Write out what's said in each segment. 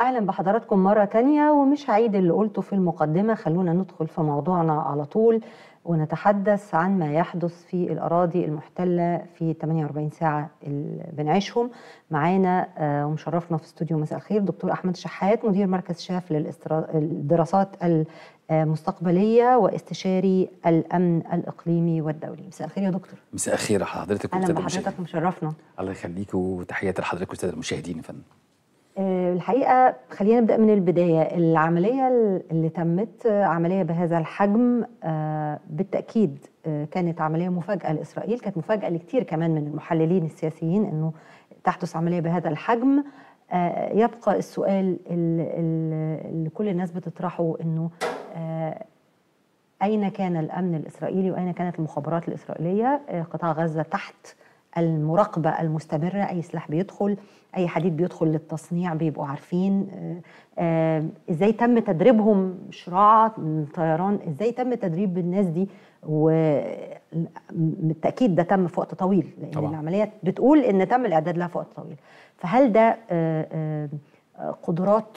اهلا بحضراتكم مره تانية ومش هعيد اللي قلته في المقدمه خلونا ندخل في موضوعنا على طول ونتحدث عن ما يحدث في الأراضي المحتلة في 48 ساعة اللي بنعيشهم معانا آه، ومشرفنا في استوديو مساء الخير دكتور أحمد شحات مدير مركز شاف للدراسات المستقبلية واستشاري الأمن الإقليمي والدولي مساء الخير يا دكتور مساء الخير حضرتك أهلا بحضرتك مشرفنا الله يخليك وتحياتي لحضرتك أستاذ المشاهدين فن. آه، الحقيقه خلينا نبدا من البدايه العمليه اللي تمت آه، عمليه بهذا الحجم آه، بالتاكيد كانت عمليه مفاجاه لاسرائيل كانت مفاجاه لكثير كمان من المحللين السياسيين انه تحدث عمليه بهذا الحجم يبقى السؤال اللي كل الناس بتطرحه انه اين كان الامن الاسرائيلي واين كانت المخابرات الاسرائيليه قطاع غزه تحت المراقبة المستمرة أي سلاح بيدخل أي حديد بيدخل للتصنيع بيبقوا عارفين آه، آه، إزاي تم تدريبهم شراعة طيران إزاي تم تدريب الناس دي وبالتأكيد ده تم في وقت طويل لأن طبعا. العملية بتقول إن تم الإعداد لها في وقت طويل فهل ده آه، قدرات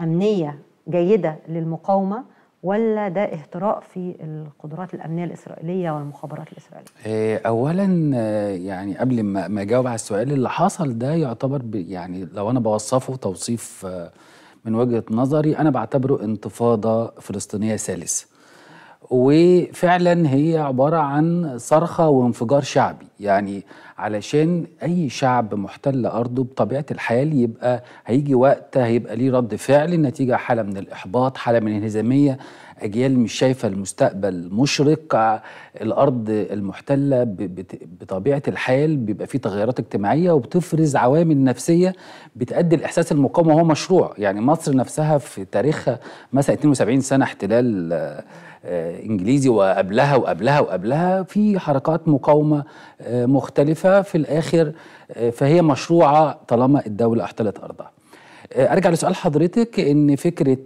أمنية جيدة للمقاومة ولا ده اهتراء في القدرات الامنيه الاسرائيليه والمخابرات الاسرائيليه؟ آه، اولا آه، يعني قبل ما ما اجاوب على السؤال اللي حصل ده يعتبر يعني لو انا بوصفه توصيف آه، من وجهه نظري انا بعتبره انتفاضه فلسطينيه ثالثه. وفعلا هي عبارة عن صرخة وانفجار شعبي يعني علشان أي شعب محتل أرضه بطبيعة الحال يبقى هيجي وقت هيبقى ليه رد فعل نتيجة حالة من الإحباط حالة من الانهزامية أجيال مش شايفة المستقبل مشرق الأرض المحتلة بطبيعة الحال بيبقى فيه تغيرات اجتماعية وبتفرز عوامل نفسية بتأدي لإحساس المقاومة هو مشروع يعني مصر نفسها في تاريخها مثلا 72 سنة احتلال آه، انجليزي وقبلها وقبلها وقبلها في حركات مقاومه آه، مختلفه في الاخر آه، فهي مشروعه طالما الدوله احتلت ارضها. ارجع لسؤال حضرتك ان فكره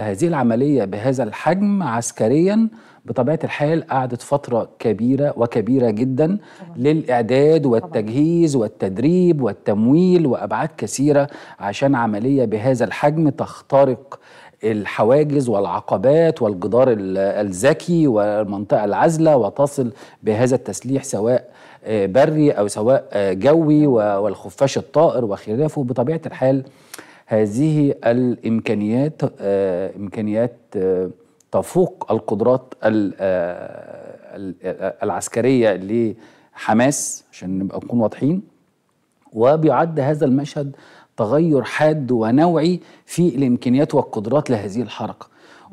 هذه العمليه بهذا الحجم عسكريا بطبيعه الحال قعدت فتره كبيره وكبيره جدا طبعا. للاعداد والتجهيز والتدريب والتمويل وابعاد كثيره عشان عمليه بهذا الحجم تخترق الحواجز والعقبات والجدار الذكي والمنطقة العزلة وتصل بهذا التسليح سواء آه، بري أو سواء آه، جوي والخفاش الطائر وخلافه بطبيعة الحال هذه الإمكانيات آه، إمكانيات تفوق القدرات العسكرية لحماس عشان نبقى نكون واضحين وبيعد هذا المشهد تغير حاد ونوعي في الامكانيات والقدرات لهذه الحركه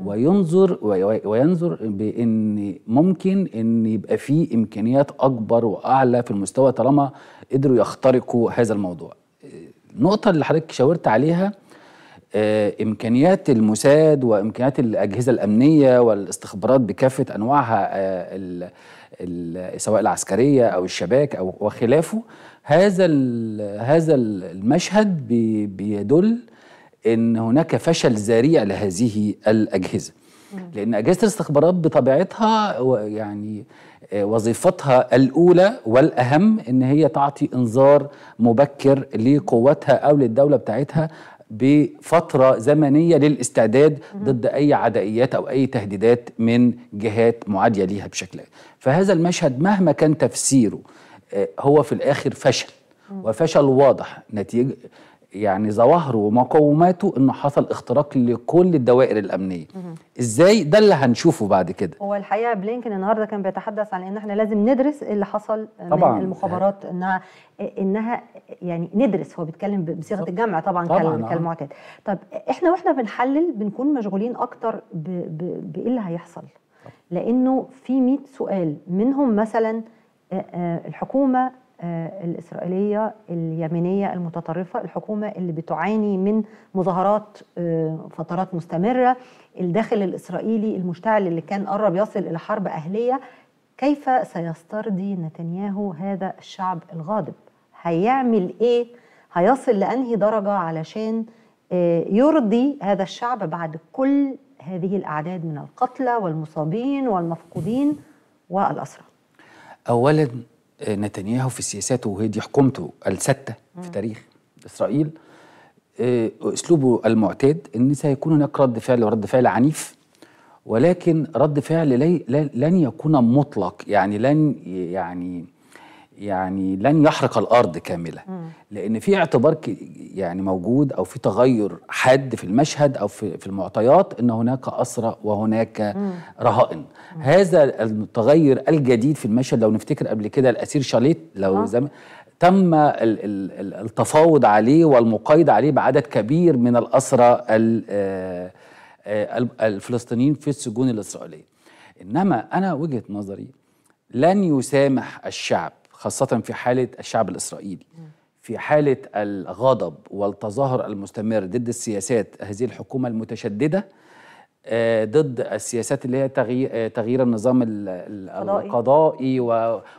وينظر وينظر بان ممكن ان يبقى في امكانيات اكبر واعلى في المستوى طالما قدروا يخترقوا هذا الموضوع النقطه اللي حضرتك شاورت عليها آه، امكانيات الموساد وامكانيات الاجهزه الامنيه والاستخبارات بكافه انواعها الـ آه، الـ سواء العسكريه او الشباك او وخلافه هذا هذا المشهد بيدل ان هناك فشل ذريع لهذه الاجهزه لان اجهزه الاستخبارات بطبيعتها يعني آه، وظيفتها الاولى والاهم ان هي تعطي انذار مبكر لقواتها او للدوله بتاعتها بفتره زمنيه للاستعداد ضد اي عدائيات او اي تهديدات من جهات معاديه ليها بشكل فهذا المشهد مهما كان تفسيره آه، هو في الاخر فشل وفشل واضح نتيجه يعني ظواهره ومقوماته انه حصل اختراق لكل الدوائر الامنيه ازاي ده اللي هنشوفه بعد كده هو الحقيقه بلينكن النهارده كان بيتحدث عن ان احنا لازم ندرس اللي حصل طبعا. من المخابرات انها انها يعني ندرس هو بيتكلم بصيغه الجمع طبعا, طبعا آه. كالمعتاد طب احنا واحنا بنحلل بنكون مشغولين اكتر بايه اللي هيحصل لانه في 100 سؤال منهم مثلا الحكومه آه، الإسرائيلية اليمينية المتطرفة الحكومة اللي بتعاني من مظاهرات آه، فترات مستمرة الداخل الإسرائيلي المشتعل اللي كان قرب يصل إلى حرب أهلية كيف سيسترضي نتنياهو هذا الشعب الغاضب هيعمل إيه هيصل لأنهي درجة علشان آه، يرضي هذا الشعب بعد كل هذه الأعداد من القتلى والمصابين والمفقودين والأسرى أولا نتنياهو في سياساته وهي دي حكومته السته في تاريخ إسرائيل آه، أسلوبه المعتاد أن سيكون هناك رد فعل ورد فعل عنيف ولكن رد فعل لن يكون مطلق يعني لن يعني يعني لن يحرق الارض كامله لان في اعتبار يعني موجود او في تغير حاد في المشهد او في, في المعطيات ان هناك اسرى وهناك رهائن هذا التغير الجديد في المشهد لو نفتكر قبل كده الاسير شاليت لو آه. زم تم التفاوض عليه والمقايض عليه بعدد كبير من الاسرى آه، آه، الفلسطينيين في السجون الاسرائيليه انما انا وجهه نظري لن يسامح الشعب خاصة في حالة الشعب الإسرائيلي في حالة الغضب والتظاهر المستمر ضد السياسات هذه الحكومة المتشددة آه، ضد السياسات اللي هي آه، تغيير, النظام القضائي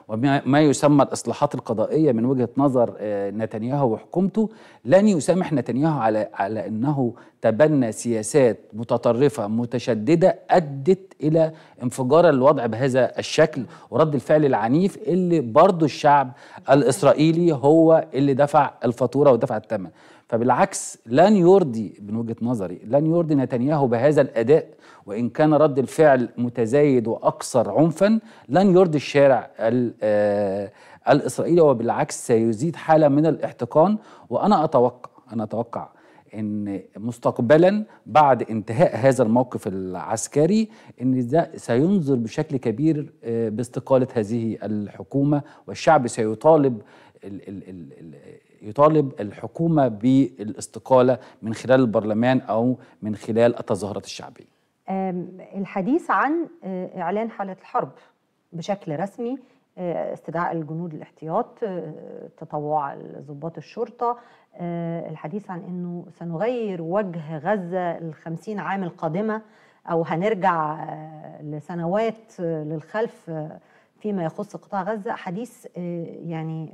وما يسمى الاصلاحات القضائيه من وجهه نظر آه، نتنياهو وحكومته لن يسامح نتنياهو على على انه تبنى سياسات متطرفه متشدده ادت الى انفجار الوضع بهذا الشكل ورد الفعل العنيف اللي برضه الشعب الاسرائيلي هو اللي دفع الفاتوره ودفع الثمن فبالعكس لن يرضي من وجهه نظري لن يرضي نتنياهو بهذا الاداء وان كان رد الفعل متزايد واكثر عنفا لن يرضي الشارع آه، الاسرائيلي وبالعكس سيزيد حاله من الاحتقان وانا اتوقع انا اتوقع ان مستقبلا بعد انتهاء هذا الموقف العسكري ان ده سينظر بشكل كبير آه، باستقاله هذه الحكومه والشعب سيطالب يطالب الحكومة بالاستقالة من خلال البرلمان أو من خلال التظاهرات الشعبية الحديث عن آه، إعلان حالة الحرب بشكل رسمي آه، استدعاء الجنود الاحتياط آه، تطوع ضباط الشرطة الحديث عن أنه سنغير وجه غزة الخمسين عام القادمة أو هنرجع لسنوات للخلف فيما يخص قطاع غزة حديث يعني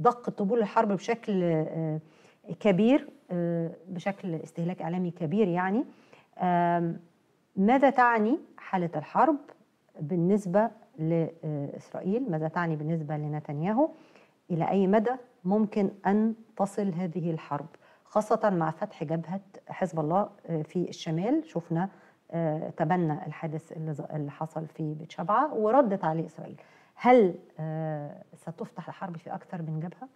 ضق طبول الحرب بشكل آه، كبير آه، بشكل استهلاك اعلامي كبير يعني ماذا تعني حاله الحرب بالنسبه لاسرائيل ماذا تعني بالنسبه لنتنياهو الى اي مدى ممكن ان تصل هذه الحرب خاصه مع فتح جبهه حزب الله آه، في الشمال شفنا تبنى الحادث اللي حصل في بيت شبعه وردت عليه اسرائيل هل آه، ستفتح الحرب في أكثر من جبهة؟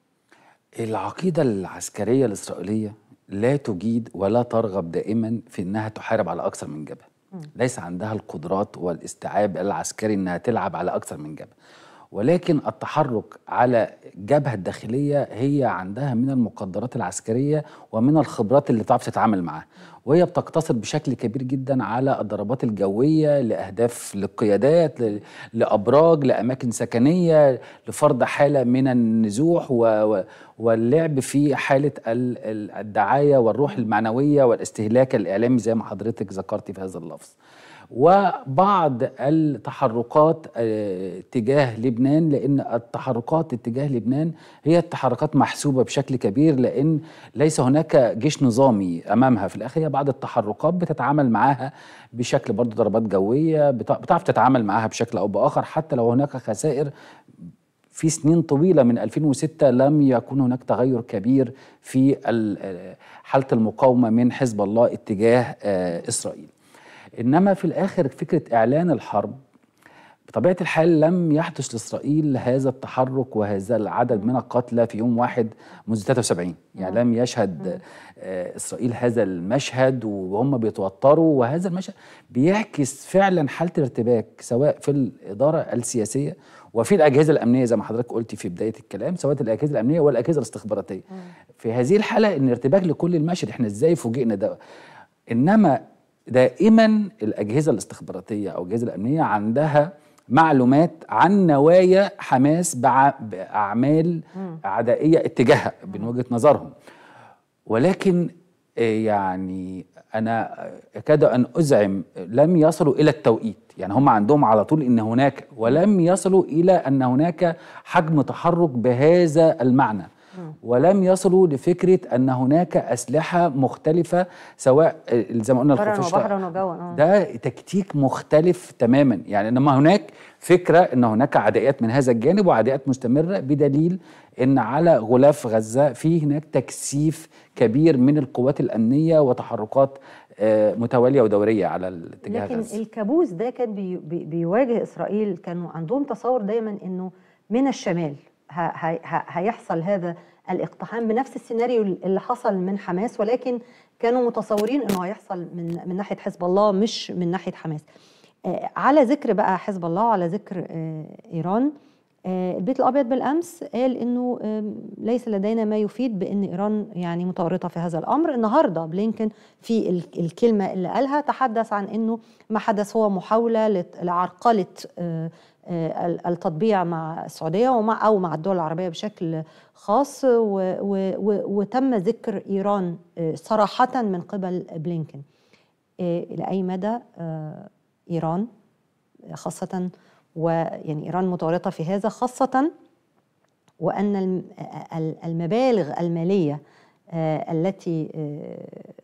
العقيدة العسكرية الإسرائيلية لا تجيد ولا ترغب دائما في أنها تحارب على أكثر من جبهة ليس عندها القدرات والاستيعاب العسكري أنها تلعب على أكثر من جبهة ولكن التحرك على الجبهه الداخليه هي عندها من المقدرات العسكريه ومن الخبرات اللي تعرف تتعامل معاها وهي بتقتصر بشكل كبير جدا على الضربات الجويه لاهداف للقيادات لابراج لاماكن سكنيه لفرض حاله من النزوح واللعب في حاله الدعايه والروح المعنويه والاستهلاك الاعلامي زي ما حضرتك ذكرتي في هذا اللفظ وبعض التحركات آه، تجاه لبنان لأن التحركات تجاه لبنان هي التحركات محسوبة بشكل كبير لأن ليس هناك جيش نظامي أمامها في الآخر هي بعض التحركات بتتعامل معاها بشكل برضه ضربات جوية بتعرف تتعامل معاها بشكل أو بآخر حتى لو هناك خسائر في سنين طويله من 2006 لم يكن هناك تغير كبير في آه، حاله المقاومه من حزب الله اتجاه آه، اسرائيل. انما في الاخر فكره اعلان الحرب بطبيعه الحال لم يحدث لاسرائيل هذا التحرك وهذا العدد من القتلى في يوم واحد منذ 73 يعني لم يشهد آه، اسرائيل هذا المشهد وهم بيتوتروا وهذا المشهد بيعكس فعلا حاله الارتباك سواء في الاداره السياسيه وفي الاجهزه الامنيه زي ما حضرتك قلتي في بدايه الكلام سواء الاجهزه الامنيه والاجهزه الاستخباراتيه في هذه الحاله ان ارتباك لكل المشهد احنا ازاي فوجئنا ده انما دائما الاجهزه الاستخباراتيه او الاجهزه الامنيه عندها معلومات عن نوايا حماس باعمال عدائيه اتجاهها من وجهه نظرهم ولكن آه، يعني انا اكاد ان ازعم لم يصلوا الى التوقيت يعني هم عندهم على طول ان هناك ولم يصلوا الى ان هناك حجم تحرك بهذا المعنى ولم يصلوا لفكره ان هناك اسلحه مختلفه سواء زي ما قلنا الخفشه آه. ده تكتيك مختلف تماما يعني انما هناك فكره ان هناك عدائيات من هذا الجانب وعدائيات مستمره بدليل ان على غلاف غزه في هناك تكثيف كبير من القوات الامنيه وتحركات آه، متواليه ودوريه على الاتجاه لكن غزة. الكابوس ده كان بي بيواجه اسرائيل كانوا عندهم تصور دايما انه من الشمال هيحصل هذا الاقتحام بنفس السيناريو اللي حصل من حماس ولكن كانوا متصورين انه هيحصل من من ناحيه حزب الله مش من ناحيه حماس. آه، على ذكر بقى حزب الله وعلى ذكر آه، ايران آه، البيت الابيض بالامس قال انه ليس لدينا ما يفيد بان ايران يعني متورطه في هذا الامر النهارده بلينكن في الكلمه اللي قالها تحدث عن انه ما حدث هو محاوله لعرقله آه، التطبيع مع السعوديه ومع او مع الدول العربيه بشكل خاص و و وتم ذكر ايران آه، صراحه من قبل بلينكن آه، الى اي مدى ايران خاصه ويعني ايران متورطه في هذا خاصه وان المبالغ الماليه التي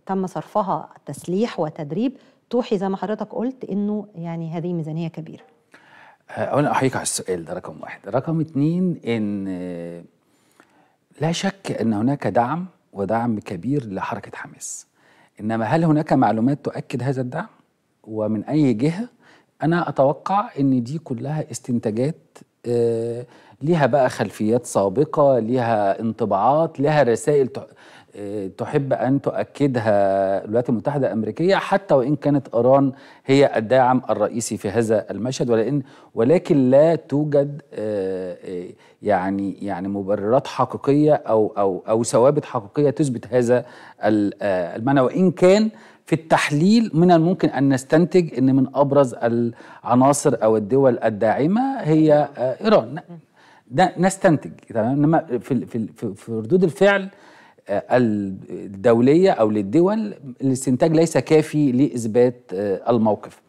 تم صرفها تسليح وتدريب توحي زي ما حضرتك قلت انه يعني هذه ميزانيه كبيره اولا احييك على السؤال ده رقم واحد رقم اتنين ان آه، لا شك ان هناك دعم ودعم كبير لحركه حماس انما هل هناك معلومات تؤكد هذا الدعم ومن اي جهه انا اتوقع ان دي كلها استنتاجات آه، ليها بقى خلفيات سابقه ليها انطباعات ليها رسائل تحب أن تؤكدها الولايات المتحدة الأمريكية حتى وإن كانت إيران هي الداعم الرئيسي في هذا المشهد ولكن ولكن لا توجد آه، آه، يعني يعني مبررات حقيقية أو أو أو ثوابت حقيقية تثبت هذا آه، المعنى وإن كان في التحليل من الممكن أن نستنتج أن من أبرز العناصر أو الدول الداعمة هي إيران ده نستنتج تمام انما في في في ردود الفعل الدولية أو للدول الاستنتاج ليس كافي لإثبات آه، الموقف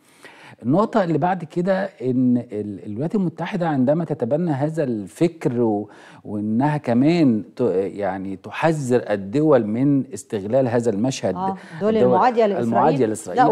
النقطة اللي بعد كده إن الولايات المتحدة عندما تتبنى هذا الفكر وانها كمان يعني تحذر الدول من استغلال هذا المشهد آه دول المعاديه لاسرائيل المعاديه لاسرائيل لا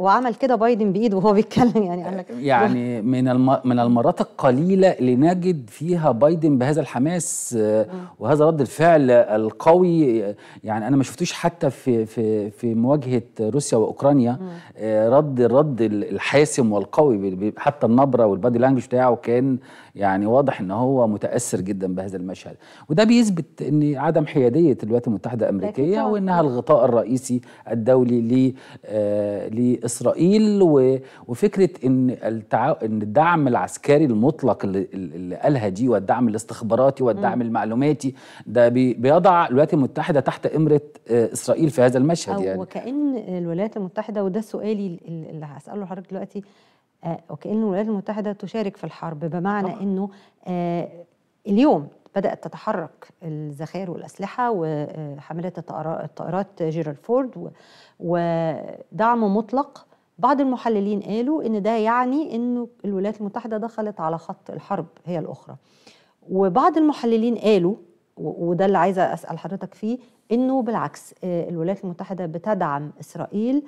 وعمل كده بايدن بايده وهو بيتكلم يعني قال لك يعني من الم من المرات القليله اللي نجد فيها بايدن بهذا الحماس آه. وهذا رد الفعل القوي يعني انا ما شفتوش حتى في في في مواجهه روسيا واوكرانيا آه. آه، رد الرد الحاسم والقوي حتى النبره والبادي لانجوج بتاعه كان يعني واضح ان هو متاثر جدا جدا بهذا المشهد وده بيثبت ان عدم حياديه الولايات المتحده الامريكيه وانها الغطاء الرئيسي الدولي ل آه، لاسرائيل وفكره ان التع... ان الدعم العسكري المطلق اللي, قالها دي والدعم الاستخباراتي والدعم م. المعلوماتي ده بي... بيضع الولايات المتحده تحت امره آه، اسرائيل في هذا المشهد أو يعني وكان الولايات المتحده وده سؤالي اللي هساله لحضرتك دلوقتي آه، وكأن الولايات المتحدة تشارك في الحرب بمعنى طبعا. أنه اليوم بدأت تتحرك الذخائر والأسلحة وحملات الطائرات جيرال فورد ودعم مطلق بعض المحللين قالوا إن ده يعني إنه الولايات المتحدة دخلت على خط الحرب هي الأخرى وبعض المحللين قالوا وده اللي عايزة أسأل حضرتك فيه إنه بالعكس آه، الولايات المتحدة بتدعم إسرائيل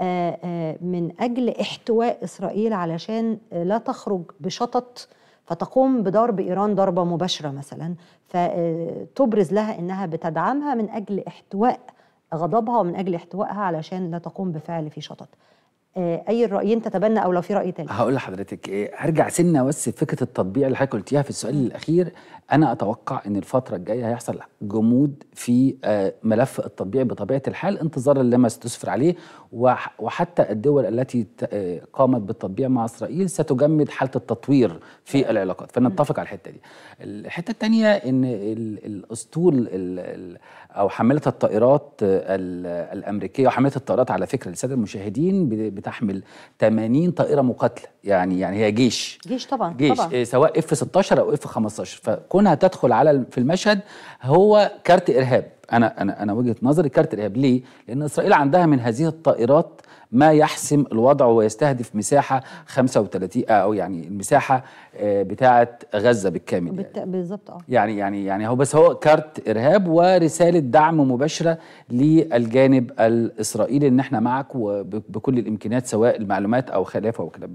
آه، آه، من أجل احتواء إسرائيل علشان لا تخرج بشطط فتقوم بضرب إيران ضربة مباشرة مثلا فتبرز لها أنها بتدعمها من أجل إحتواء غضبها ومن أجل إحتوائها علشان لا تقوم بفعل في شطط آه، اي الرايين تتبنى او لو في راي تاني هقول لحضرتك ايه هرجع سنه بس فكره التطبيع اللي حضرتك قلتيها في السؤال الاخير انا اتوقع ان الفتره الجايه هيحصل جمود في آه، ملف التطبيع بطبيعه الحال انتظارا لما ستسفر عليه وحتى الدول التي آه، قامت بالتطبيع مع اسرائيل ستجمد حاله التطوير في العلاقات فنتفق على الحته دي الحته الثانيه ان الاسطول او حامله الطائرات آه، الامريكيه وحامله الطائرات على فكره للساده المشاهدين بتحمل 80 طائره مقاتله يعني يعني هي جيش جيش طبعا جيش طبعا. آه، سواء اف 16 او اف 15 فكونها تدخل على في المشهد هو كارت ارهاب انا انا انا وجهه نظري كارت الارهاب ليه؟ لان اسرائيل عندها من هذه الطائرات ما يحسم الوضع ويستهدف مساحه 35 آه، او يعني المساحه آه، بتاعه غزه بالكامل يعني. بالظبط اه يعني يعني يعني هو بس هو كارت ارهاب ورساله دعم مباشره للجانب الاسرائيلي ان احنا معك وبكل الامكانيات سواء المعلومات او خلافه او كلام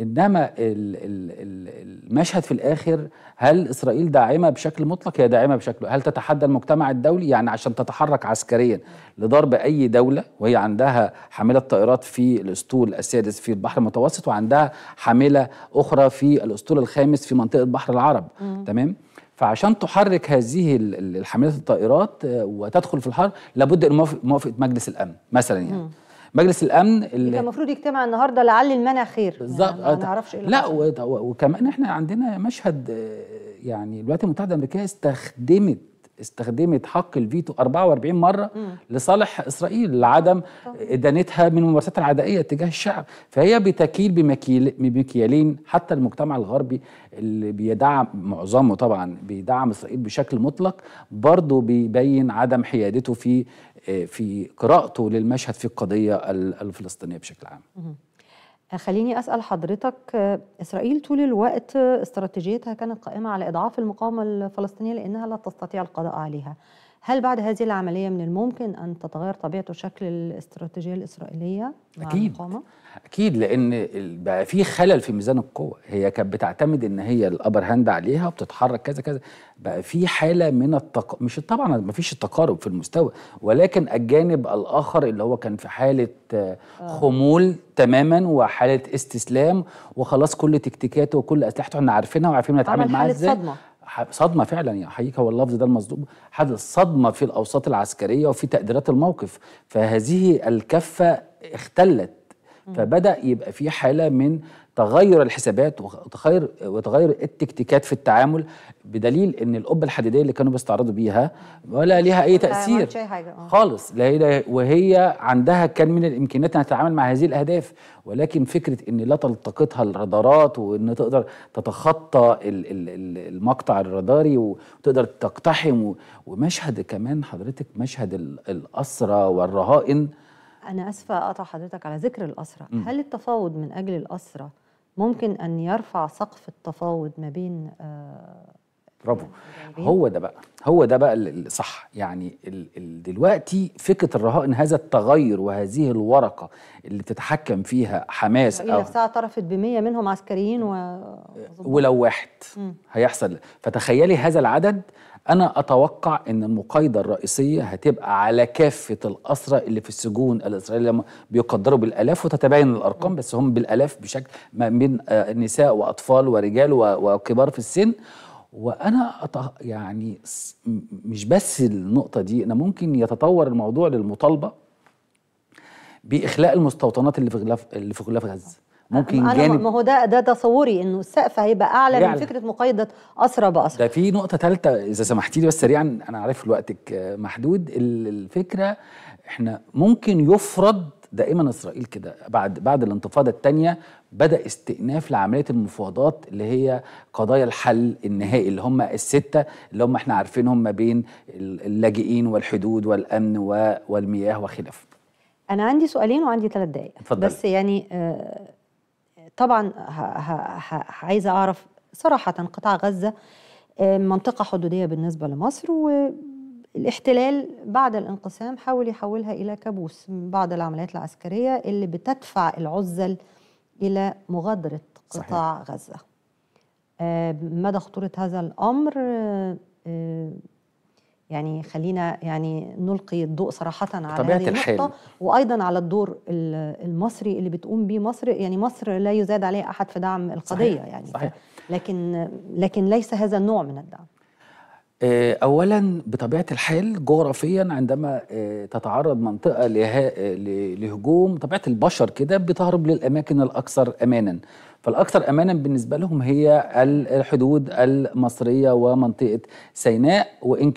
انما المشهد في الاخر هل اسرائيل داعمه بشكل مطلق هي داعمه بشكل هل تتحدى المجتمع الدولي يعني عشان تتحرك عسكريا لضرب اي دوله وهي عندها حامله طائرات في الاسطول السادس في البحر المتوسط وعندها حامله اخرى في الاسطول الخامس في منطقه بحر العرب تمام فعشان تحرك هذه الحاملات الطائرات آه، وتدخل في الحرب لابد من موافقه مجلس الامن مثلا يعني مجلس الامن اللي كان المفروض يجتمع النهارده لعل المنع خير بالظبط يعني ما نعرفش ايه لا وكمان احنا عندنا مشهد آه، يعني الولايات المتحده الامريكيه استخدمت استخدمت حق الفيتو 44 مره مم. لصالح اسرائيل لعدم ادانتها من الممارسات العدائيه تجاه الشعب فهي بتكيل بمكيالين حتى المجتمع الغربي اللي بيدعم معظمه طبعا بيدعم اسرائيل بشكل مطلق برضه بيبين عدم حيادته في آه، في قراءته للمشهد في القضية الفلسطينية بشكل عام آه، خليني أسأل حضرتك آه، إسرائيل طول الوقت استراتيجيتها كانت قائمة على إضعاف المقاومة الفلسطينية لأنها لا تستطيع القضاء عليها هل بعد هذه العملية من الممكن أن تتغير طبيعة وشكل الاستراتيجية الإسرائيلية مع أكيد المقامة؟ أكيد لأن بقى في خلل في ميزان القوة هي كانت بتعتمد إن هي الأبر هاند عليها وبتتحرك كذا كذا بقى في حالة من التق... مش طبعا ما فيش التقارب في المستوى ولكن الجانب الآخر اللي هو كان في حالة آه، آه. خمول تماما وحالة استسلام وخلاص كل تكتيكاته وكل أسلحته احنا عارفينها وعارفين نتعامل معاها إزاي صدمة. صدمة فعلا يا حقيقة هو اللفظ ده المصدوق حدث صدمة في الأوساط العسكرية وفي تقديرات الموقف فهذه الكفة اختلت فبدا يبقى في حاله من تغير الحسابات وتغير وتغير التكتيكات في التعامل بدليل ان القبه الحديديه اللي كانوا بيستعرضوا بيها ولا ليها اي تاثير آه. خالص لا وهي عندها كان من الامكانيات انها تتعامل مع هذه الاهداف ولكن فكره ان لا تلتقطها الرادارات وان تقدر تتخطى المقطع الراداري وتقدر تقتحم ومشهد كمان حضرتك مشهد الاسرى والرهائن أنا أسفة أقطع حضرتك على ذكر الأسرة م. هل التفاوض من أجل الأسرة ممكن أن يرفع سقف التفاوض ما بين آه برافو هو ده بقى هو ده بقى الصح يعني الـ الـ دلوقتي فكره الرهائن هذا التغير وهذه الورقه اللي بتتحكم فيها حماس او نفسها اعترفت ب 100 منهم عسكريين و... ولو واحد م. هيحصل فتخيلي هذا العدد أنا أتوقع أن المقايضة الرئيسية هتبقى على كافة الأسرى اللي في السجون الإسرائيلية بيقدروا بالآلاف وتتباين الأرقام بس هم بالآلاف بشكل ما بين آه، نساء وأطفال ورجال وكبار في السن وأنا أط... يعني مش بس النقطة دي أنا ممكن يتطور الموضوع للمطالبة بإخلاء المستوطنات اللي في غلاف اللي في غلاف غزة ممكن أنا جانب ما هو ده ده تصوري انه السقف هيبقى اعلى يعني. من فكره مقايضه اسرى باسرى ده في نقطه ثالثه اذا سمحتي لي بس سريعا انا عارف وقتك محدود الفكره احنا ممكن يفرض دائما اسرائيل كده بعد بعد الانتفاضه الثانيه بدا استئناف لعمليه المفاوضات اللي هي قضايا الحل النهائي اللي هم السته اللي هم احنا عارفينهم ما بين اللاجئين والحدود والامن والمياه وخلافه. انا عندي سؤالين وعندي ثلاث دقائق بس يعني آه طبعا عايزه اعرف صراحه قطاع غزه منطقه حدوديه بالنسبه لمصر والاحتلال بعد الانقسام حاول يحولها الى كابوس بعض العمليات العسكريه اللي بتدفع العزل الى مغادره قطاع صحيح. غزه مدى خطوره هذا الامر يعني خلينا يعني نلقي الضوء صراحة على طبيعة هذه الحال. النقطة وأيضا على الدور المصري اللي بتقوم به مصر يعني مصر لا يزاد عليها أحد في دعم القضية صحيح. يعني صحيح. لكن لكن ليس هذا النوع من الدعم آه، اولا بطبيعه الحال جغرافيا عندما آه، تتعرض منطقه آه، لهجوم طبيعه البشر كده بتهرب للاماكن الاكثر امانا فالاكثر امانا بالنسبه لهم هي الحدود المصريه ومنطقه سيناء وان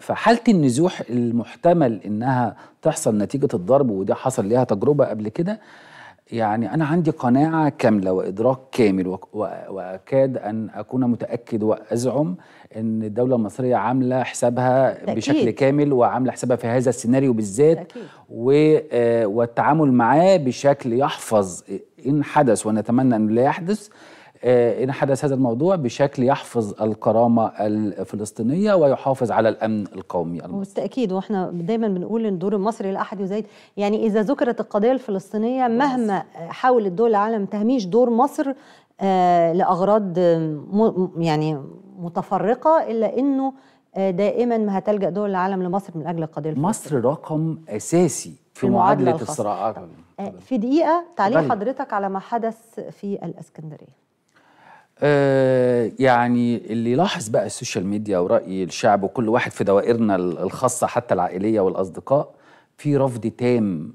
فحاله النزوح المحتمل انها تحصل نتيجه الضرب وده حصل ليها تجربه قبل كده يعني أنا عندي قناعة كاملة وإدراك كامل وأكاد أن أكون متأكد وأزعم أن الدولة المصرية عاملة حسابها تأكيد. بشكل كامل وعاملة حسابها في هذا السيناريو بالذات آه، والتعامل معاه بشكل يحفظ إن حدث ونتمنى أنه لا يحدث آه، إن حدث هذا الموضوع بشكل يحفظ الكرامة الفلسطينية ويحافظ على الأمن القومي المصري بالتأكيد وإحنا دايما بنقول إن دور المصري لا أحد يزايد يعني إذا ذكرت القضية الفلسطينية مهما حاولت دول العالم تهميش دور مصر آه، لأغراض يعني متفرقة إلا إنه آه، دائما ما هتلجأ دول العالم لمصر من أجل القضية الفلسطينية مصر رقم أساسي في معادلة الصراعات في دقيقة تعليق حضرتك على ما حدث في الإسكندرية آه، يعني اللي لاحظ بقى السوشيال ميديا ورأي الشعب وكل واحد في دوائرنا الخاصة حتى العائلية والأصدقاء في رفض تام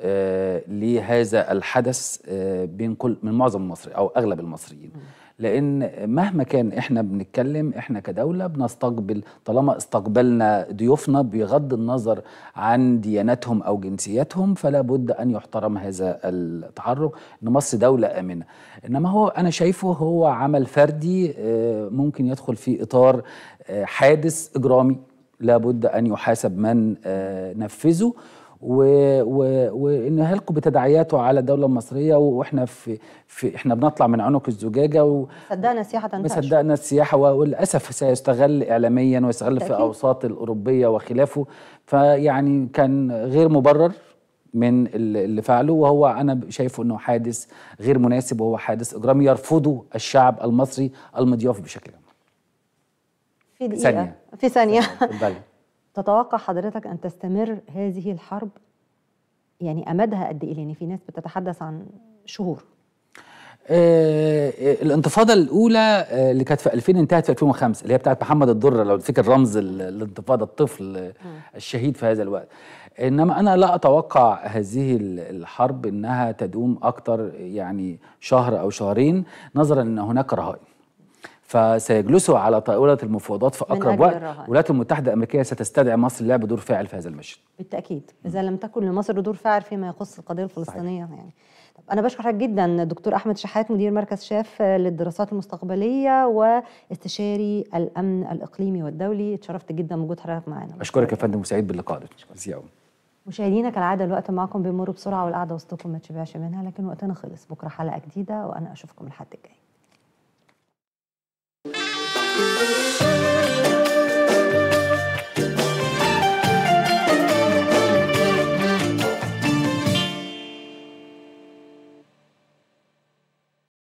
آه، لهذا الحدث آه، بين كل من معظم المصري او اغلب المصريين لان مهما كان احنا بنتكلم احنا كدوله بنستقبل طالما استقبلنا ضيوفنا بغض النظر عن ديانتهم او جنسياتهم فلا بد ان يحترم هذا التحرك ان مصر دوله امنه انما هو انا شايفه هو عمل فردي آه، ممكن يدخل في اطار حادث اجرامي لابد ان يحاسب من نفذه وانها لكم بتداعياته على الدوله المصريه واحنا في, في احنا بنطلع من عنق الزجاجه و صدقنا السياحه تنتشر صدقنا السياحه وللاسف سيستغل اعلاميا ويستغل في اوساط الاوروبيه وخلافه فيعني كان غير مبرر من اللي فعله وهو انا شايفه انه حادث غير مناسب وهو حادث اجرامي يرفضه الشعب المصري المضياف بشكل عام في دقيقه ثانية. في ثانيه تتوقع حضرتك ان تستمر هذه الحرب يعني امدها قد ايه يعني في ناس بتتحدث عن شهور آه،, آه الانتفاضه الاولى آه اللي كانت في 2000 انتهت في 2005 اللي هي بتاعت محمد الدره لو تفتكر رمز الانتفاضه الطفل آه الشهيد في هذا الوقت انما انا لا اتوقع هذه الحرب انها تدوم اكتر يعني شهر او شهرين نظرا ان هناك رهائن فسيجلسوا على طاولة المفاوضات في أقرب وقت الولايات المتحدة الأمريكية ستستدعي مصر لعب دور فاعل في هذا المشهد بالتأكيد إذا لم تكن لمصر دور فاعل فيما يخص القضية الفلسطينية صحيح. يعني أنا بشكر حضرتك جدا دكتور أحمد شحات مدير مركز شاف للدراسات المستقبلية واستشاري الأمن الإقليمي والدولي اتشرفت جدا بوجود حضرتك معنا أشكرك يا فندم وسعيد باللقاء ده مشاهدينا كالعادة الوقت معكم بيمر بسرعة والقعدة وسطكم ما تشبعش منها لكن وقتنا خلص بكرة حلقة جديدة وأنا أشوفكم الحد الجاي